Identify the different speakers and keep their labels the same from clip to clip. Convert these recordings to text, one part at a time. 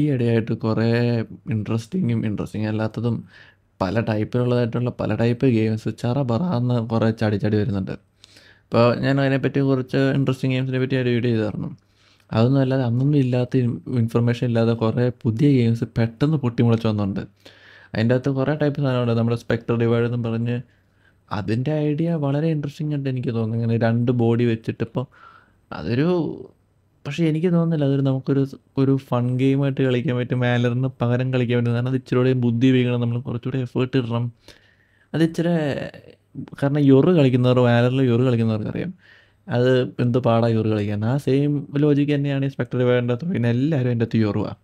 Speaker 1: ഈ ഇടയായിട്ട് കുറേ ഇൻട്രസ്റ്റിങ്ങും ഇൻട്രസ്റ്റിംഗ് അല്ലാത്തതും പല ടൈപ്പിലുള്ളതായിട്ടുള്ള പല ടൈപ്പ് ഗെയിംസ് ചറ പറന്ന് കുറേ ചാടി ചാടി വരുന്നുണ്ട് അപ്പോൾ ഞാൻ അതിനെപ്പറ്റി കുറച്ച് ഇൻട്രസ്റ്റിംഗ് ഗെയിംസിനെ പറ്റി ഒരു വീഡിയോ ചെയ്തായിരുന്നു അതൊന്നും അല്ലാതെ അന്നൊന്നും ഇല്ലാത്ത ഇൻഫർമേഷൻ ഇല്ലാതെ കുറേ പുതിയ ഗെയിംസ് പെട്ടെന്ന് പൊട്ടിമുളച്ച് വന്നുണ്ട് അതിൻ്റെ അകത്ത് കുറേ ടൈപ്പ് സാധനമുണ്ട് നമ്മുടെ സ്പെക്ടർ ഡിവൈഡ് എന്ന് പറഞ്ഞ് അതിൻ്റെ ഐഡിയ വളരെ ഇൻട്രസ്റ്റിംഗ് ആയിട്ട് എനിക്ക് തോന്നുന്നു ഇങ്ങനെ രണ്ട് ബോഡി വെച്ചിട്ടിപ്പോൾ അതൊരു പക്ഷേ എനിക്ക് തോന്നുന്നില്ല അതൊരു നമുക്കൊരു ഒരു ഫൺ ഗെയിമായിട്ട് കളിക്കാൻ പറ്റും മാലറിന് പകരം കളിക്കാൻ പറ്റും കാരണം അത് ഇച്ചിരൂടെ ബുദ്ധി വീകണം നമ്മൾ കുറച്ചുകൂടെ എഫേർട്ട് ഇടണം അത് ഇച്ചിരി കാരണം യൊറ് കളിക്കുന്നവർ വാലറിൽ യൊറ് കളിക്കുന്നവർക്ക് അറിയാം അത് എന്ത് പാടാണ് യൊറ് കളിക്കാൻ ആ സെയിം ലോജിക്ക് തന്നെയാണ് സ്പെക്ടർ വേണ്ടത് പിന്നെ എല്ലാവരും എൻ്റെ അകത്ത് യൊറുവാണ്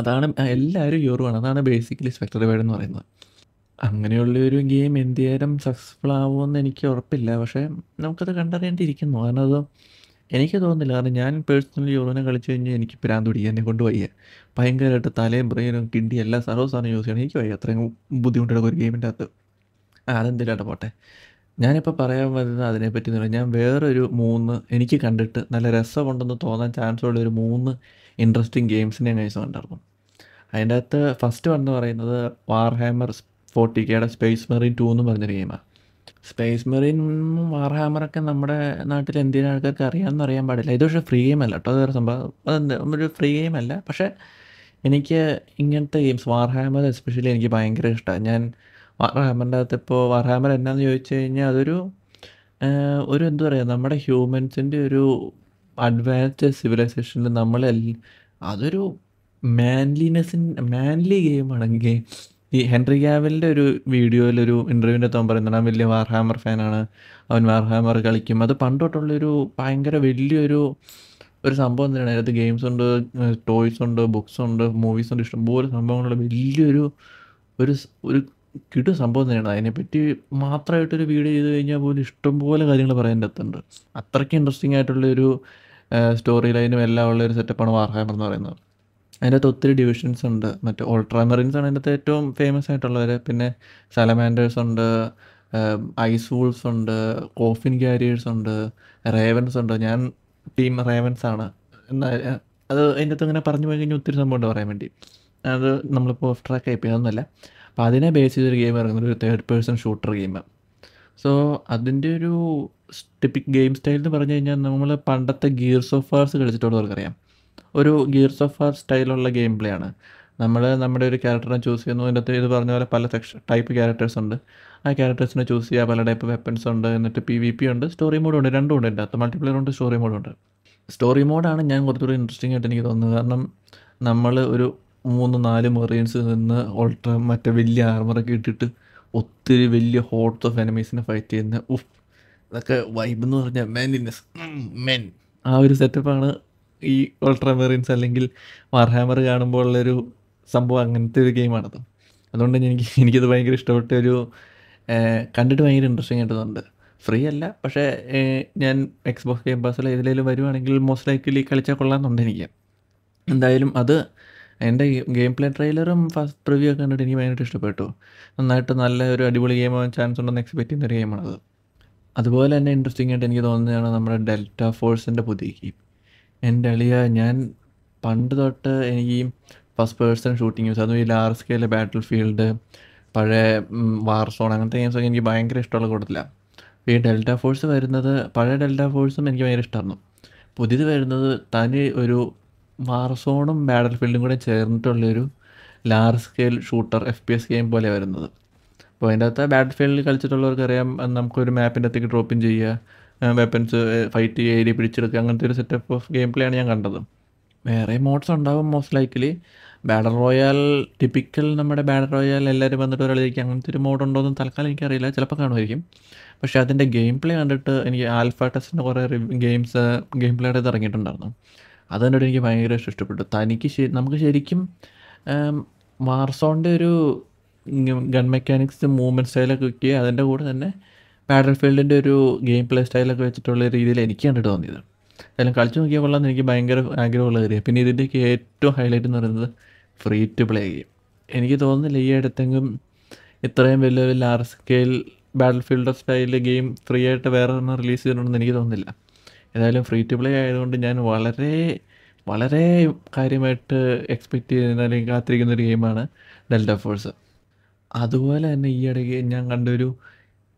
Speaker 1: അതാണ് എല്ലാവരും യൊറുവാണ് അതാണ് ബേസിക്കലി സ്പെക്ടർ വേഡ് എന്ന് പറയുന്നത് അങ്ങനെയുള്ളൊരു ഒരു ഗെയിം എന്ത് നേരം സക്സസ്ഫുൾ ആവുമെന്ന് എനിക്ക് ഉറപ്പില്ല പക്ഷേ നമുക്കത് കണ്ടറിയേണ്ടിയിരിക്കുന്നു കാരണം അത് എനിക്ക് തോന്നുന്നില്ല കാരണം ഞാൻ പേഴ്സണലി യൂറോനെ കളിച്ചു കഴിഞ്ഞാൽ എനിക്ക് പിരാൻ തുടി എന്നെ കൊണ്ട് വയ്യ ഭയങ്കരമായിട്ട് തലയും ബ്രെയിനും കിണ്ടി എല്ലാ സർവ്വ സാധനം യൂസ് ചെയ്യണം എനിക്ക് വയ്യ അത്രയും ബുദ്ധിമുട്ടുള്ള ഒരു ഗെയിമിൻ്റെ അകത്ത് ആ പോട്ടെ ഞാനിപ്പോൾ പറയാൻ വരുന്നത് അതിനെപ്പറ്റി എന്ന് ഞാൻ വേറൊരു മൂന്ന് എനിക്ക് കണ്ടിട്ട് നല്ല രസമുണ്ടെന്ന് തോന്നാൻ ചാൻസ് ഉള്ള ഒരു മൂന്ന് ഇൻട്രസ്റ്റിംഗ് ഗെയിംസിനെ ഞാൻ കണ്ടായിരുന്നു അതിൻ്റെ അകത്ത് ഫസ്റ്റ് വൺ എന്ന് പറയുന്നത് വാർ ഹാമർ ഫോർട്ടി കെയുടെ സ്പേസ് മെറിൻ ടു എന്ന് പറഞ്ഞൊരു ഗെയിമാണ് സ്പേസ് മെറീനും വാർഹാമറൊക്കെ നമ്മുടെ നാട്ടിൽ എന്തിനും ആൾക്കാർക്ക് അറിയാമെന്ന് അറിയാൻ പാടില്ല ഇത് പക്ഷേ ഫ്രീ ഗെയിം അല്ല കേട്ടോ അതൊരു സംഭവം അതെന്ത് ഒരു ഫ്രീ ഗെയിം അല്ല പക്ഷേ എനിക്ക് ഇങ്ങനത്തെ ഗെയിംസ് വാർഹാമർ എസ്പെഷ്യലി എനിക്ക് ഭയങ്കര ഇഷ്ടമാണ് ഞാൻ വാർഹാമറിൻ്റെ അകത്ത് ഇപ്പോൾ വാർഹാമർ എന്നാന്ന് ചോദിച്ചു കഴിഞ്ഞാൽ അതൊരു ഒരു എന്താ പറയുക നമ്മുടെ ഹ്യൂമൻസിൻ്റെ ഒരു അഡ്വാൻസ്ഡ് സിവിലൈസേഷനിൽ നമ്മളെ അതൊരു മാൻലിനെസ്സിൻ മാൻലി ഗെയിമാണ് ഗെയിം ഈ ഹെൻറി ഗാവലിൻ്റെ ഒരു വീഡിയോയിൽ ഒരു ഇൻ്റർവ്യൂവിൻ്റെ തോൻ പറയുന്നുണ്ട് അവൻ വലിയ വാർഹാമർ ഫാനാണ് അവൻ വാർഹാമർ കളിക്കും അത് പണ്ടോട്ടുള്ളൊരു ഭയങ്കര വലിയൊരു ഒരു സംഭവം തന്നെയാണ് അതിനകത്ത് ഗെയിംസ് ഉണ്ട് ടോയ്സ് ഉണ്ട് ബുക്സ് ഉണ്ട് മൂവീസ് ഉണ്ട് ഇഷ്ടംപോലെ സംഭവങ്ങളുള്ള വലിയൊരു ഒരു ഒരു കിടു സംഭവം തന്നെയാണ് അതിനെപ്പറ്റി മാത്രമായിട്ടൊരു വീഡിയോ ചെയ്ത് കഴിഞ്ഞാൽ പോലും ഇഷ്ടംപോലെ കാര്യങ്ങൾ പറയാൻ അകത്തുണ്ട് അത്രയ്ക്ക് ഇൻട്രസ്റ്റിംഗ് ആയിട്ടുള്ളൊരു സ്റ്റോറി ലൈനും എല്ലാം ഉള്ള ഒരു സെറ്റപ്പാണ് വാർഹാമർ എന്ന് പറയുന്നത് അതിൻ്റെ ഒത്തിരി ഡിവിഷൻസ് ഉണ്ട് മറ്റേ ഓൾട്രാമെറിൻസ് ആണ് അതിൻ്റെ ഏറ്റവും ഫേമസ് ആയിട്ടുള്ളവർ പിന്നെ സലമാൻഡേഴ്സ് ഉണ്ട് ഐസ് വൂൾസ് ഉണ്ട് കോഫിൻ ക്യാരിയേഴ്സ് ഉണ്ട് റേവൻസ് ഉണ്ട് ഞാൻ ടീം റേവൻസ് ആണ് എന്നാൽ അത് അതിൻ്റെ അകത്ത് ഇങ്ങനെ പറഞ്ഞു പോയി കഴിഞ്ഞാൽ ഒത്തിരി സംഭവം ഉണ്ട് പറയാൻ വേണ്ടി അത് നമ്മളിപ്പോൾ ഓഫ് ട്രാക്ക് ആയി പോയതൊന്നുമല്ല അപ്പോൾ അതിനെ ബേസ് ചെയ്തൊരു ഗെയിം ഇറങ്ങുന്നത് ഒരു third person shooter game so അതിൻ്റെ ഒരു ടിപ്പിക് ഗെയിം സ്റ്റൈൽ എന്ന് പറഞ്ഞു കഴിഞ്ഞാൽ നമ്മൾ പണ്ടത്തെ ഗിയർസ് ഓഫ് ഫേഴ്സ് കളിച്ചിട്ടുള്ളവർക്കറിയാം ഒരു ഗിയർസ് ഓഫ് ആർ സ്റ്റൈലുള്ള ഗെയിം പ്ലേ ആണ് നമ്മൾ നമ്മുടെ ഒരു ക്യാരക്ടറിനെ ചൂസ് ചെയ്യുന്നു അതിൻ്റെ ഇത് പറഞ്ഞ പോലെ പല സെക്ഷൻ ടൈപ്പ് ക്യാരക്ടേഴ്സ് ഉണ്ട് ആ ക്യാരക്ടേഴ്സിനെ ചൂസ് ചെയ്യുക പല ടൈപ്പ് വെപ്പൺസ് ഉണ്ട് എന്നിട്ട് പി വി പി ഉണ്ട് സ്റ്റോറി മോഡ് ഉണ്ട് രണ്ടും ഉണ്ട് എൻ്റെ അകത്ത് മൾട്ടിപ്ലെയർ ഉണ്ട് സ്റ്റോറി മോഡ് ഉണ്ട് സ്റ്റോറി മോഡാണ് ഞാൻ കുറച്ചുകൂടി ഇൻട്രസ്റ്റിംഗ് ആയിട്ട് എനിക്ക് തോന്നുന്നത് കാരണം നമ്മൾ ഒരു മൂന്ന് നാല് മെറീൻസ് നിന്ന് ഓൾട്ര മറ്റേ വലിയ ആർമറൊക്കെ ഇട്ടിട്ട് ഒത്തിരി വലിയ ഹോട്ട്സ് ഓഫ് എനിമീസിനെ ഫൈറ്റ് ചെയ്യുന്ന ഉഫ് ഇതൊക്കെ വൈബ് എന്ന് പറഞ്ഞാൽ ഇൻ മെൻ ആ ഒരു സെറ്റപ്പാണ് ഈ ഓൾട്രാമെറീൻസ് അല്ലെങ്കിൽ വാർഹാമർ കാണുമ്പോൾ ഉള്ളൊരു സംഭവം അങ്ങനത്തെ ഒരു ഗെയിമാണത് അതുകൊണ്ട് തന്നെ എനിക്ക് എനിക്കത് ഭയങ്കര ഇഷ്ടപ്പെട്ട ഒരു കണ്ടിട്ട് ഭയങ്കര ഇൻട്രസ്റ്റിംഗ് ആയിട്ട് തോന്നുന്നുണ്ട് ഫ്രീ അല്ല പക്ഷേ ഞാൻ എക്സ്ബോക്സ് ഗെയിം പാസ്സിൽ ഇതിലേലും വരുവാണെങ്കിൽ മോസ്റ്റ് ലൈക്കിലി കളിച്ചാൽ കൊള്ളാമെന്നുണ്ട് എനിക്ക് എന്തായാലും അത് എൻ്റെ ഗെയിം പ്ലേ ട്രെയിലറും ഫസ്റ്റ് റിവ്യൂ ഒക്കെ കണ്ടിട്ട് എനിക്ക് ഭയങ്കര ഇഷ്ടപ്പെട്ടു നന്നായിട്ട് നല്ല ഒരു അടിപൊളി ഗെയിം ആവാൻ ചാൻസ് ഉണ്ടെന്ന് എക്സ്പെക്ട് ചെയ്യുന്ന ഒരു ഗെയിമാണത് അതുപോലെ തന്നെ ഇൻട്രസ്റ്റിംഗ് ആയിട്ട് എനിക്ക് തോന്നുന്നതാണ് നമ്മുടെ ഡെൽറ്റ ഫോഴ്സിൻ്റെ പുതിയ ഗെയിം എൻ്റെ അളിയ ഞാൻ പണ്ട് തൊട്ട് എനിക്ക് ഈ ഫസ്റ്റ് പേഴ്സൺ ഷൂട്ടിംഗ് ഗെയിംസ് അതും ഈ ലാർജ് സ്കെയിൽ ബാറ്റിൽ ഫീൽഡ് പഴയ വാർ സോൺ അങ്ങനത്തെ ഗെയിംസൊക്കെ എനിക്ക് ഭയങ്കര ഇഷ്ടമുള്ള കൂട്ടത്തിലാണ് ഈ ഡെൽറ്റ ഫോഴ്സ് വരുന്നത് പഴയ ഡെൽറ്റ ഫോഴ്സും എനിക്ക് ഭയങ്കര ഇഷ്ടമായിരുന്നു പുതിയത് വരുന്നത് തനി ഒരു വാർ സോണും ബാറ്റിൽ ഫീൽഡും കൂടെ ചേർന്നിട്ടുള്ളൊരു large scale shooter F P S game പോലെ വരുന്നത് അപ്പോൾ അതിൻ്റെ അകത്ത് ബാറ്റിൽ ഫീൽഡിൽ കളിച്ചിട്ടുള്ളവർക്ക് അറിയാം നമുക്കൊരു മാപ്പിൻ്റെ അകത്തേക്ക് ഡ്രോപ്പിൻ ചെയ്യുക വെപ്പൻസ് ഫൈറ്റ് ഏരിയ പിടിച്ചെടുക്കുക അങ്ങനത്തെ ഒരു സെറ്റപ്പ് ഓഫ് ഗെയിം പ്ലേ ആണ് ഞാൻ കണ്ടത് വേറെ മോഡ്സ് ഉണ്ടാവും most likely battle royale typical നമ്മുടെ ബാഡർ റോയൽ എല്ലാവരും വന്നിട്ട് ഒരാളിരിക്കും അങ്ങനത്തെ ഒരു മോഡ് ഉണ്ടോ എന്ന് തൽക്കാലം എനിക്കറിയില്ല ചിലപ്പോൾ കാണുമായിരിക്കും പക്ഷേ അതിൻ്റെ ഗെയിം പ്ലേ കണ്ടിട്ട് എനിക്ക് ആൽഫ ടെസ്റ്റിൻ്റെ കുറേ ഗെയിംസ് ഗെയിം പ്ലേയുടെ ഇത് ഇറങ്ങിയിട്ടുണ്ടായിരുന്നു അത് കണ്ടിട്ട് എനിക്ക് ഭയങ്കര ഇഷ്ടപ്പെട്ടു തനിക്ക് നമുക്ക് ശരിക്കും വാർസോണിൻ്റെ ഒരു ഗൺ മെക്കാനിക്സ് മൂവ്മെൻറ്റ് സ്റ്റൈലൊക്കെ കിട്ടി അതിൻ്റെ കൂടെ തന്നെ ബാറ്റൽ ഫീൽഡിൻ്റെ ഒരു ഗെയിം പ്ലേ സ്റ്റൈലൊക്കെ വെച്ചിട്ടുള്ള രീതിയിൽ എനിക്ക് കണ്ടിട്ട് തോന്നിയത് അതെല്ലാം കളിച്ചു നോക്കിയാൽ കൊള്ളാം എനിക്ക് ഭയങ്കര ആഗ്രഹമുള്ള കാര്യം പിന്നെ ഇതിൻ്റെയൊക്കെ ഏറ്റവും ഹൈലൈറ്റ് എന്ന് പറയുന്നത് ഫ്രീ ടു പ്ലേ ഗെയിം എനിക്ക് തോന്നുന്നില്ല ഈ അടുത്തെങ്കിലും ഇത്രയും വലിയ വലിയ large scale battle field of style game free ആയിട്ട് വേറെ ഒന്നും റിലീസ് ചെയ്തിട്ടുണ്ടെന്ന് എനിക്ക് തോന്നുന്നില്ല ഏതായാലും ഫ്രീ ടു പ്ലേ ആയതുകൊണ്ട് ഞാൻ വളരെ വളരെ കാര്യമായിട്ട് എക്സ്പെക്റ്റ് ചെയ്യുന്ന അല്ലെങ്കിൽ കാത്തിരിക്കുന്ന ഒരു ഗെയിമാണ് ഡെൽറ്റ ഫോഴ്സ് അതുപോലെ തന്നെ ഈ ഇടയ്ക്ക് ഞാൻ കണ്ടൊരു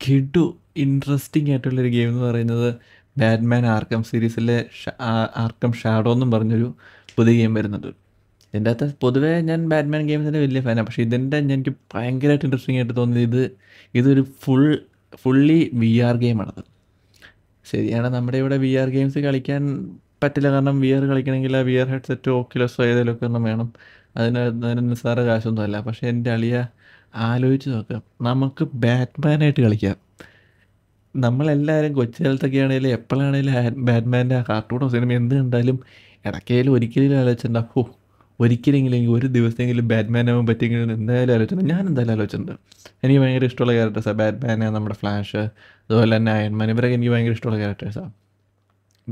Speaker 1: കിടു ഇൻട്രസ്റ്റിംഗ് ആയിട്ടുള്ളൊരു ഗെയിം എന്ന് പറയുന്നത് ബാറ്റ്മാൻ ആർക്കം സീരീസിലെ ആർക്കം ഷാഡോ എന്നും പറഞ്ഞൊരു പുതിയ ഗെയിം വരുന്നുണ്ട് ഇതിൻ്റെ അകത്ത് പൊതുവേ ഞാൻ ബാറ്റ്മാൻ ഗെയിംസിൻ്റെ വലിയ ഫാനാണ് പക്ഷേ ഇതിൻ്റെ എനിക്ക് ഭയങ്കരമായിട്ട് ഇൻട്രസ്റ്റിംഗ് ആയിട്ട് തോന്നിയത് ഇത് ഇതൊരു ഫുൾ ഫുള്ളി വി ആർ ഗെയിമാണത് ശരിയാണ് നമ്മുടെ ഇവിടെ വി ആർ ഗെയിംസ് കളിക്കാൻ പറ്റില്ല കാരണം വി ആർ കളിക്കണമെങ്കിൽ ആ വി ആർ ഹെഡ്സെറ്റോ ഓക്കിലസോ ഏതെങ്കിലുമൊക്കെ ഒന്നും വേണം അതിന് അതിന് നിസ്സാര അല്ല പക്ഷേ എൻ്റെ അളിയ ആലോചിച്ച് നോക്കാം നമുക്ക് ബാറ്റ്മാനായിട്ട് കളിക്കാം നമ്മളെല്ലാവരും കൊച്ചുകാലത്തൊക്കെ ആണെങ്കിലും എപ്പോഴാണെങ്കിലും ബാറ്റ്മാൻ്റെ ആ കാർട്ടൂണോ സിനിമ എന്ത് കണ്ടാലും ഇടയ്ക്കേലും ഒരിക്കലും ആലോചിച്ചിട്ടുണ്ട് ഓ ഒരിക്കലെങ്കിലും ഒരു ദിവസമെങ്കിലും ബാറ്റ്മാൻ ആവാൻ പറ്റിയെങ്കിലും എന്തായാലും ആലോചിച്ചിട്ടുണ്ട് ഞാൻ എന്തായാലും ആലോചിച്ചിട്ടുണ്ട് എനിക്ക് ഭയങ്കര ഇഷ്ടമുള്ള ക്യാരക്ടേഴ്സാണ് ബാറ്റ്മാൻ നമ്മുടെ ഫ്ലാഷ് അതുപോലെ തന്നെ അയൺമാൻ ഇവരൊക്കെ എനിക്ക് ഭയങ്കര ഇഷ്ടമുള്ള ക്യാരക്ടേഴ്സാണ്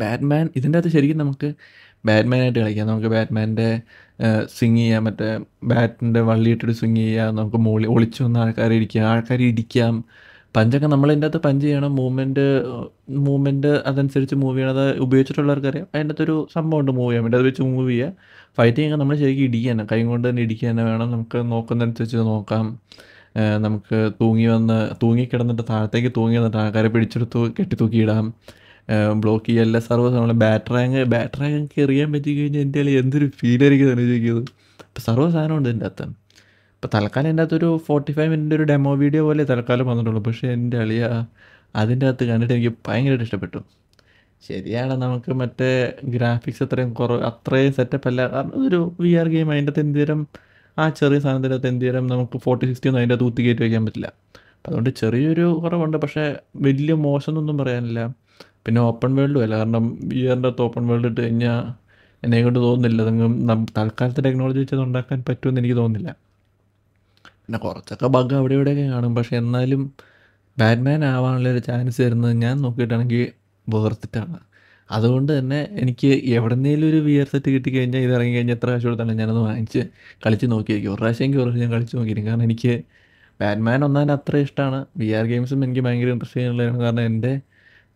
Speaker 1: ബാറ്റ്മാൻ ഇതിൻ്റെ അകത്ത് ശരിക്കും നമുക്ക് ബാറ്റ്മാനായിട്ട് കളിക്കാം നമുക്ക് ബാറ്റ്മാൻ്റെ സ്വിങ് ചെയ്യാം മറ്റേ ബാറ്റിൻ്റെ വള്ളിയിട്ടിട്ട് സ്വിങ് ചെയ്യാം നമുക്ക് മോളി ഒളിച്ചു വന്ന ആൾക്കാരെ ഇടിക്കാം ആൾക്കാരെ ഇടിക്കാം പഞ്ചൊക്കെ നമ്മളതിൻ്റെ അകത്ത് പഞ്ച് ചെയ്യണം മൂവ്മെൻറ്റ് മൂവ്മെൻറ്റ് അതനുസരിച്ച് മൂവ് ചെയ്യണം അത് ഉപയോഗിച്ചിട്ടുള്ളവർക്കറിയാം അതിൻ്റെ അകത്തൊരു സംഭവമുണ്ട് മൂവ് ചെയ്യാൻ വേണ്ടി അത് വെച്ച് മൂവ് ചെയ്യുക ഫൈറ്റിംഗ് ഒക്കെ നമ്മൾ ശരിക്കും ഇടിക്കുക കൈ കൊണ്ട് തന്നെ ഇടിക്കുക തന്നെ വേണം നമുക്ക് നോക്കുന്നതനുസരിച്ച് നോക്കാം നമുക്ക് തൂങ്ങി വന്ന് തൂങ്ങിക്കിടന്നിട്ട് താഴത്തേക്ക് തൂങ്ങി വന്നിട്ട് ആൾക്കാരെ പിടിച്ചെടുത്ത് കെട്ടി തൂക്കിയിടാം ബ്ലോക്ക് ചെയ്യുക എല്ലാ സർവ്വസ് നമ്മളെ ബാറ്റ് റാങ്ക് ബാറ്റ് റാങ്ക് എറിയാൻ പറ്റി കഴിഞ്ഞാൽ എൻ്റെ കളി എന്തൊരു ഫീലായിരിക്കും ചോദിക്കുന്നത് അപ്പോൾ സർവ്വ സാധനമുണ്ട് എൻ്റെ അകത്ത് ഇപ്പോൾ തൽക്കാലം എൻ്റെ അകത്തൊരു ഫോർട്ടി ഫൈവ് മിനിറ്റ് ഒരു ഡെമോ വീഡിയോ പോലെ തൽക്കാലം വന്നിട്ടുള്ളൂ പക്ഷേ എൻ്റെ കളിയ അതിൻ്റെ അകത്ത് കണ്ടിട്ട് എനിക്ക് ഭയങ്കരമായിട്ട് ഇഷ്ടപ്പെട്ടു ശരിയാണ് നമുക്ക് മറ്റേ ഗ്രാഫിക്സ് അത്രയും കുറവ് അത്രയും സെറ്റപ്പ് അല്ല കാരണം ഒരു വി ആർ ഗെയിം അതിൻ്റെ അകത്ത് എന്തേരം ആ ചെറിയ സാധനത്തിൻ്റെ അകത്ത് എന്തേരം നമുക്ക് ഫോർട്ടി സിക്സ്റ്റി ഒന്നും അതിൻ്റെ അകത്ത് ഊത്തി കയറ്റി വയ്ക്കാൻ പറ്റില്ല അതുകൊണ്ട് ചെറിയൊരു കുറവുണ്ട് പക്ഷേ വലിയ മോശം മോശമെന്നൊന്നും പറയാനില്ല പിന്നെ ഓപ്പൺ വേൾഡും അല്ല കാരണം ഈ അകത്ത് ഓപ്പൺ വേൾഡ് ഇട്ട് കഴിഞ്ഞാൽ എന്നെ കൊണ്ട് തോന്നുന്നില്ല അതങ്ങ് തൽക്കാലത്തെ ടെക്നോളജി വെച്ച് അത് ഉണ്ടാക്കാൻ പറ്റുമെന്ന് എനിക്ക് തോന്നുന്നില്ല പിന്നെ കുറച്ചൊക്കെ ബഗ് അവിടെ ഇവിടെയൊക്കെ കാണും പക്ഷേ എന്നാലും ബാറ്റ്മാൻ ആവാനുള്ള ഒരു ചാൻസ് തരുന്നത് ഞാൻ നോക്കിയിട്ടാണെങ്കിൽ വേർത്തിട്ടാണ് അതുകൊണ്ട് തന്നെ എനിക്ക് എവിടെന്നേലും ഒരു വിയർ ആർ സെറ്റ് കിട്ടിക്കഴിഞ്ഞാൽ ഇത് ഇറങ്ങി കഴിഞ്ഞാൽ എത്ര കാശ് കൊടുത്താണ് ഞാനത് വാങ്ങിച്ച് കളിച്ച് നോക്കിയിരിക്കും ഒരു പ്രാവശ്യമെങ്കിൽ ഒരു ഞാൻ കളിച്ച് നോക്കിയിരിക്കും കാരണം എനിക്ക് ബാറ്റ്മാൻ ഒന്നാൻ അത്ര ഇഷ്ടമാണ് വി ആർ ഗെയിംസും എനിക്ക് ഭയങ്കര ഇൻട്രസ്റ്റ് ചെയ്യുന്നതാണ് കാരണം എൻ്റെ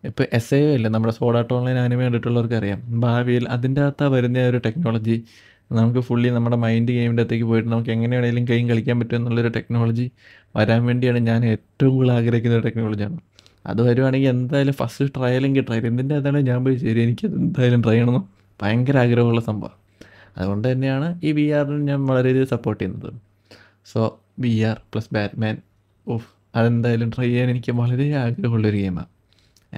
Speaker 1: ഇപ്പോൾ എസ് എ അല്ലേ നമ്മുടെ സോഡാട്ട് ഓൺലൈൻ ആനിമ കണ്ടിട്ടുള്ളവർക്ക് അറിയാം ഭാവിയിൽ അതിൻ്റെ അകത്താ വരുന്ന ഒരു ടെക്നോളജി നമുക്ക് ഫുള്ളി നമ്മുടെ മൈൻഡ് ഗെയിമിൻ്റെ അകത്തേക്ക് പോയിട്ട് നമുക്ക് എങ്ങനെ വേണമെങ്കിലും കൈയും കളിക്കാൻ പറ്റും എന്നുള്ളൊരു ടെക്നോളജി വരാൻ വേണ്ടിയാണ് ഞാൻ ഏറ്റവും കൂടുതൽ ആഗ്രഹിക്കുന്ന ഒരു ടെക്നോളജിയാണ് അത് വരുവാണെങ്കിൽ എന്തായാലും ഫസ്റ്റ് ട്രയലെങ്കിൽ ട്രയൽ ഇതിൻ്റെ അതാണ് ഞാൻ പോയി ശരി എനിക്ക് എന്തായാലും ട്രൈ ചെയ്യണം ഭയങ്കര ആഗ്രഹമുള്ള സംഭവം അതുകൊണ്ട് തന്നെയാണ് ഈ വി ആറിന് ഞാൻ വളരെയധികം സപ്പോർട്ട് ചെയ്യുന്നത് so V R plus Batman of അതെന്തായാലും ട്രൈ ചെയ്യാൻ എനിക്ക് വളരെ ആഗ്രഹമുള്ളൊരു ഗെയിമാണ്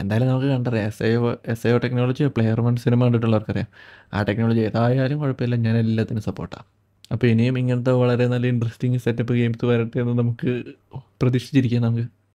Speaker 1: എന്തായാലും നമുക്ക് കണ്ടറിയാം S I S I O technology player one സിനിമ കണ്ടിട്ടുള്ളവർക്കറിയാം ആ ടെക്നോളജി ഏതായാലും കുഴപ്പമില്ല ഞാൻ എല്ലാത്തിനും സപ്പോർട്ടാണ് അപ്പോൾ ഇനിയും ഇങ്ങനത്തെ വളരെ നല്ല ഇൻട്രസ്റ്റിംഗ് സെറ്റപ്പ് ഗെയിംസ് വരട്ടെ എന്ന് നമുക്ക് പ്രതീക്ഷിച്ചിരിക്കാം നമുക്ക്